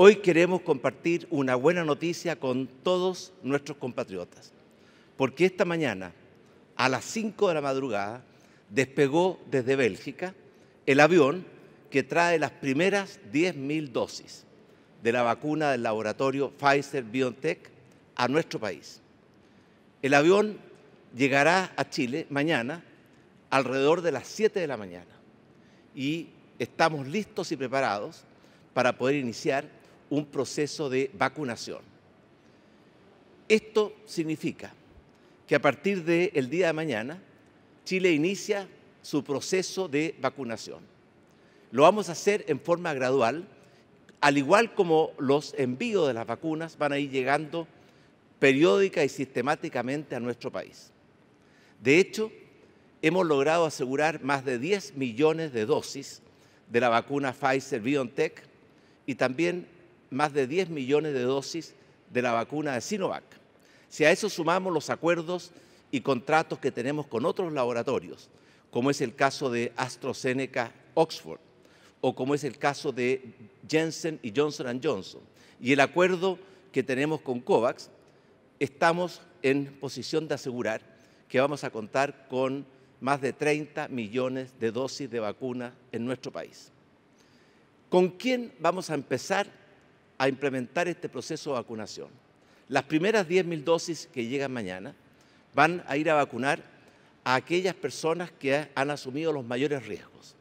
Hoy queremos compartir una buena noticia con todos nuestros compatriotas, porque esta mañana, a las 5 de la madrugada, despegó desde Bélgica el avión que trae las primeras 10.000 dosis de la vacuna del laboratorio Pfizer BioNTech a nuestro país. El avión llegará a Chile mañana alrededor de las 7 de la mañana y estamos listos y preparados para poder iniciar un proceso de vacunación. Esto significa que a partir del el día de mañana, Chile inicia su proceso de vacunación. Lo vamos a hacer en forma gradual, al igual como los envíos de las vacunas van a ir llegando periódica y sistemáticamente a nuestro país. De hecho, hemos logrado asegurar más de 10 millones de dosis de la vacuna Pfizer BioNTech y también más de 10 millones de dosis de la vacuna de Sinovac. Si a eso sumamos los acuerdos y contratos que tenemos con otros laboratorios, como es el caso de AstraZeneca Oxford, o como es el caso de Jensen y Johnson Johnson, y el acuerdo que tenemos con COVAX, estamos en posición de asegurar que vamos a contar con más de 30 millones de dosis de vacuna en nuestro país. ¿Con quién vamos a empezar a implementar este proceso de vacunación. Las primeras 10.000 dosis que llegan mañana van a ir a vacunar a aquellas personas que han asumido los mayores riesgos.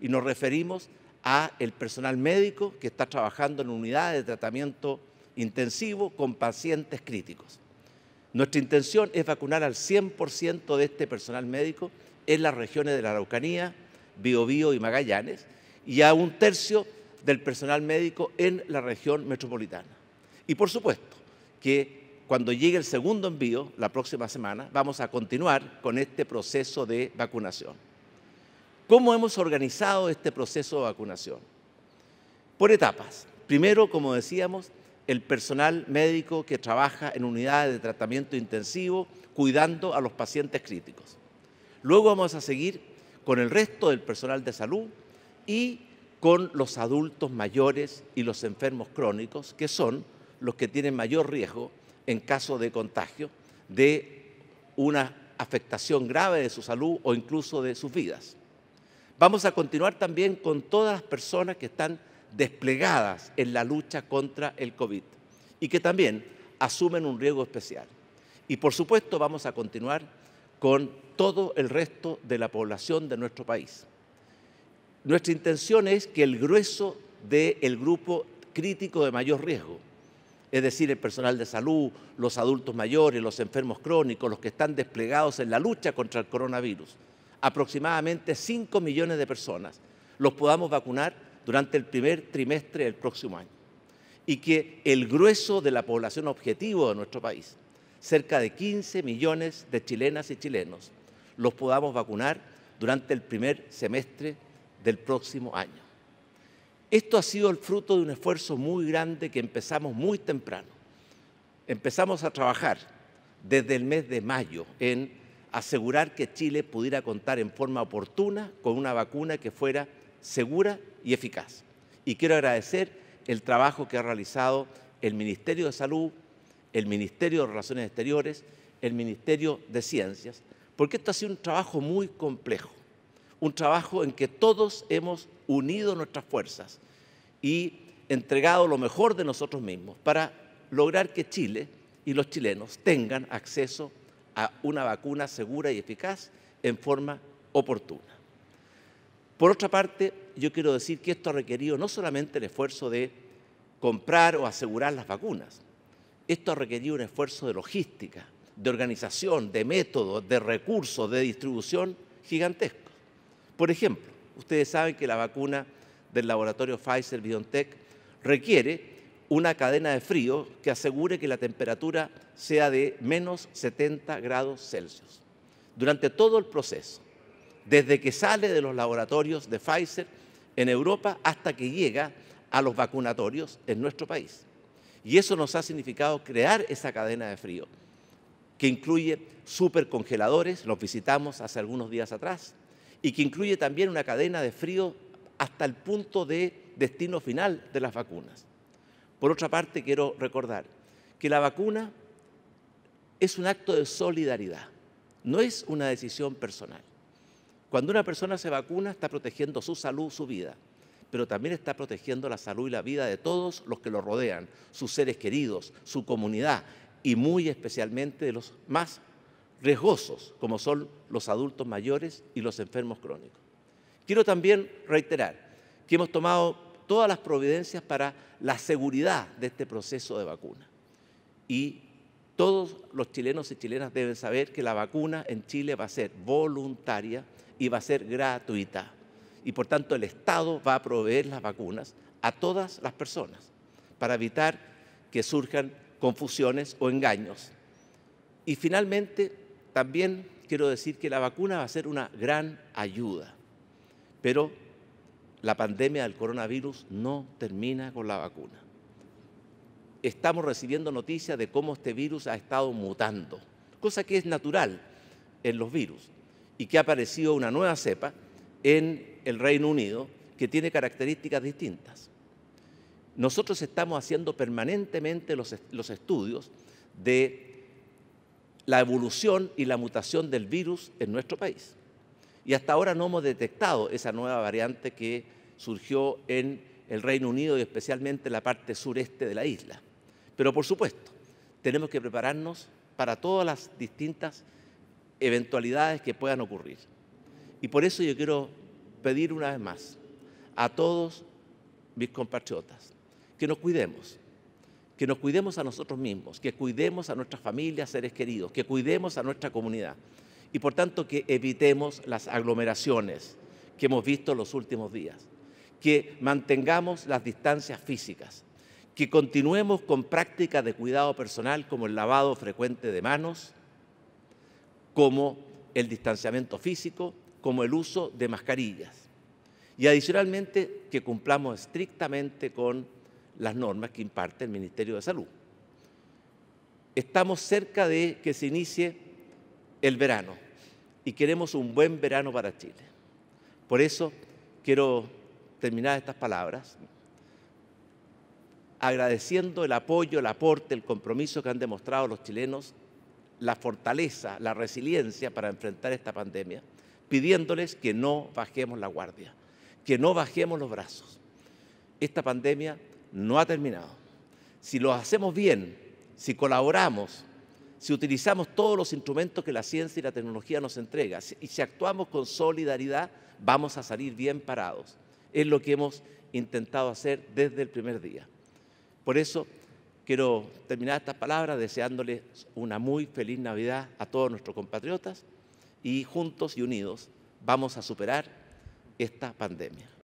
Y nos referimos a el personal médico que está trabajando en unidades de tratamiento intensivo con pacientes críticos. Nuestra intención es vacunar al 100% de este personal médico en las regiones de la Araucanía, Biobío y Magallanes, y a un tercio del personal médico en la región metropolitana. Y por supuesto que cuando llegue el segundo envío, la próxima semana, vamos a continuar con este proceso de vacunación. ¿Cómo hemos organizado este proceso de vacunación? Por etapas. Primero, como decíamos, el personal médico que trabaja en unidades de tratamiento intensivo cuidando a los pacientes críticos. Luego vamos a seguir con el resto del personal de salud y con los adultos mayores y los enfermos crónicos, que son los que tienen mayor riesgo en caso de contagio de una afectación grave de su salud o incluso de sus vidas. Vamos a continuar también con todas las personas que están desplegadas en la lucha contra el COVID y que también asumen un riesgo especial. Y por supuesto vamos a continuar con todo el resto de la población de nuestro país. Nuestra intención es que el grueso del grupo crítico de mayor riesgo, es decir, el personal de salud, los adultos mayores, los enfermos crónicos, los que están desplegados en la lucha contra el coronavirus, aproximadamente 5 millones de personas, los podamos vacunar durante el primer trimestre del próximo año. Y que el grueso de la población objetivo de nuestro país, cerca de 15 millones de chilenas y chilenos, los podamos vacunar durante el primer semestre del próximo año. Esto ha sido el fruto de un esfuerzo muy grande que empezamos muy temprano. Empezamos a trabajar desde el mes de mayo en asegurar que Chile pudiera contar en forma oportuna con una vacuna que fuera segura y eficaz. Y quiero agradecer el trabajo que ha realizado el Ministerio de Salud, el Ministerio de Relaciones Exteriores, el Ministerio de Ciencias, porque esto ha sido un trabajo muy complejo un trabajo en que todos hemos unido nuestras fuerzas y entregado lo mejor de nosotros mismos para lograr que Chile y los chilenos tengan acceso a una vacuna segura y eficaz en forma oportuna. Por otra parte, yo quiero decir que esto ha requerido no solamente el esfuerzo de comprar o asegurar las vacunas, esto ha requerido un esfuerzo de logística, de organización, de método, de recursos, de distribución gigantesco. Por ejemplo, ustedes saben que la vacuna del laboratorio Pfizer BioNTech requiere una cadena de frío que asegure que la temperatura sea de menos 70 grados Celsius durante todo el proceso, desde que sale de los laboratorios de Pfizer en Europa hasta que llega a los vacunatorios en nuestro país. Y eso nos ha significado crear esa cadena de frío, que incluye supercongeladores, los visitamos hace algunos días atrás, y que incluye también una cadena de frío hasta el punto de destino final de las vacunas. Por otra parte, quiero recordar que la vacuna es un acto de solidaridad, no es una decisión personal. Cuando una persona se vacuna está protegiendo su salud, su vida, pero también está protegiendo la salud y la vida de todos los que lo rodean, sus seres queridos, su comunidad y muy especialmente de los más riesgosos, como son los adultos mayores y los enfermos crónicos. Quiero también reiterar que hemos tomado todas las providencias para la seguridad de este proceso de vacuna. Y todos los chilenos y chilenas deben saber que la vacuna en Chile va a ser voluntaria y va a ser gratuita. Y por tanto el Estado va a proveer las vacunas a todas las personas para evitar que surjan confusiones o engaños. Y finalmente, también quiero decir que la vacuna va a ser una gran ayuda, pero la pandemia del coronavirus no termina con la vacuna. Estamos recibiendo noticias de cómo este virus ha estado mutando, cosa que es natural en los virus, y que ha aparecido una nueva cepa en el Reino Unido que tiene características distintas. Nosotros estamos haciendo permanentemente los, los estudios de la evolución y la mutación del virus en nuestro país. Y hasta ahora no hemos detectado esa nueva variante que surgió en el Reino Unido y especialmente en la parte sureste de la isla. Pero por supuesto, tenemos que prepararnos para todas las distintas eventualidades que puedan ocurrir. Y por eso yo quiero pedir una vez más a todos mis compatriotas que nos cuidemos, que nos cuidemos a nosotros mismos, que cuidemos a nuestras familias, seres queridos, que cuidemos a nuestra comunidad y por tanto que evitemos las aglomeraciones que hemos visto los últimos días, que mantengamos las distancias físicas, que continuemos con prácticas de cuidado personal como el lavado frecuente de manos, como el distanciamiento físico, como el uso de mascarillas. Y adicionalmente que cumplamos estrictamente con las normas que imparte el Ministerio de Salud. Estamos cerca de que se inicie el verano y queremos un buen verano para Chile. Por eso quiero terminar estas palabras agradeciendo el apoyo, el aporte, el compromiso que han demostrado los chilenos, la fortaleza, la resiliencia para enfrentar esta pandemia, pidiéndoles que no bajemos la guardia, que no bajemos los brazos. Esta pandemia no ha terminado. Si lo hacemos bien, si colaboramos, si utilizamos todos los instrumentos que la ciencia y la tecnología nos entregan y si actuamos con solidaridad, vamos a salir bien parados. Es lo que hemos intentado hacer desde el primer día. Por eso quiero terminar estas palabras deseándoles una muy feliz Navidad a todos nuestros compatriotas y juntos y unidos vamos a superar esta pandemia.